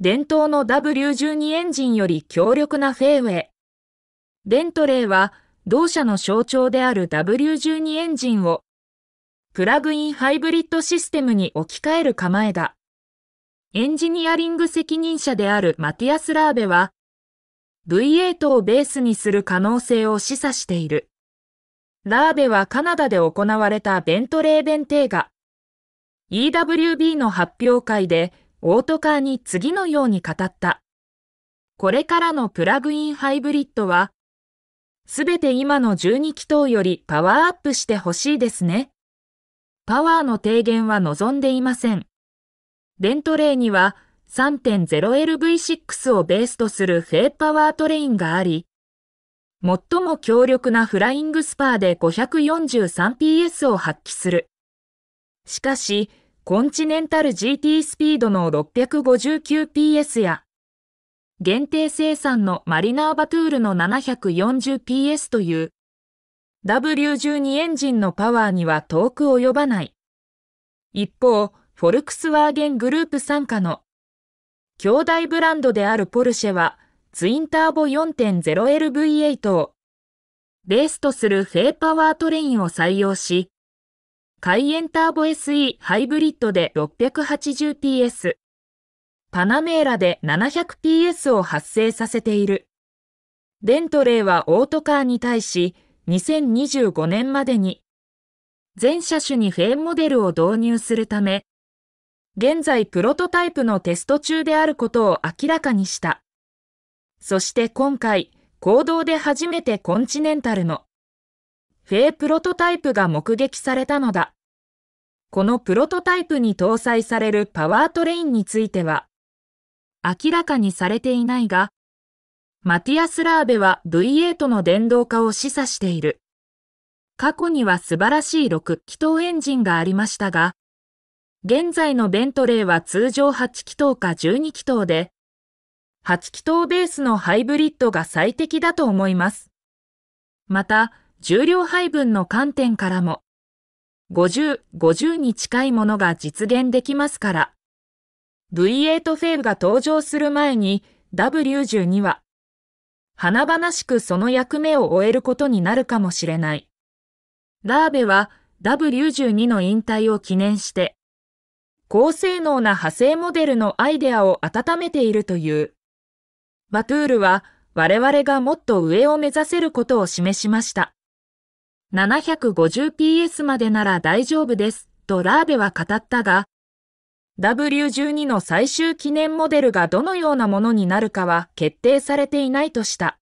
伝統の W12 エンジンより強力なフェーウェイ。ベントレーは、同社の象徴である W12 エンジンを、プラグインハイブリッドシステムに置き換える構えだ。エンジニアリング責任者であるマティアス・ラーベは、V8 をベースにする可能性を示唆している。ラーベはカナダで行われたベントレーベンテーガ EWB の発表会でオートカーに次のように語った。これからのプラグインハイブリッドは、すべて今の12気筒よりパワーアップしてほしいですね。パワーの低減は望んでいません。デントレイには 3.0LV6 をベースとするフェイパワートレインがあり、最も強力なフライングスパーで 543PS を発揮する。しかし、コンチネンタル GT スピードの 659PS や、限定生産のマリナーバトゥールの 740PS という、W12 エンジンのパワーには遠く及ばない。一方、フォルクスワーゲングループ傘下の兄弟ブランドであるポルシェは、ツインターボ 4.0LV8 を、ベースとするフェイパワートレインを採用し、カイエンターボ SE ハイブリッドで 680PS、パナメーラで 700PS を発生させている。デントレーはオートカーに対し、2025年までに、全車種にフェーンモデルを導入するため、現在プロトタイプのテスト中であることを明らかにした。そして今回、行動で初めてコンチネンタルのフェイプロトタイプが目撃されたのだ。このプロトタイプに搭載されるパワートレインについては、明らかにされていないが、マティアス・ラーベは V8 の電動化を示唆している。過去には素晴らしい6気筒エンジンがありましたが、現在のベントレーは通常8気筒か12気筒で、8気筒ベースのハイブリッドが最適だと思います。また、重量配分の観点からも、50、50に近いものが実現できますから。V8 フェルが登場する前に W12 は、華々しくその役目を終えることになるかもしれない。ラーベは W12 の引退を記念して、高性能な派生モデルのアイデアを温めているという。バトゥールは我々がもっと上を目指せることを示しました。750PS までなら大丈夫です、とラーベは語ったが、W12 の最終記念モデルがどのようなものになるかは決定されていないとした。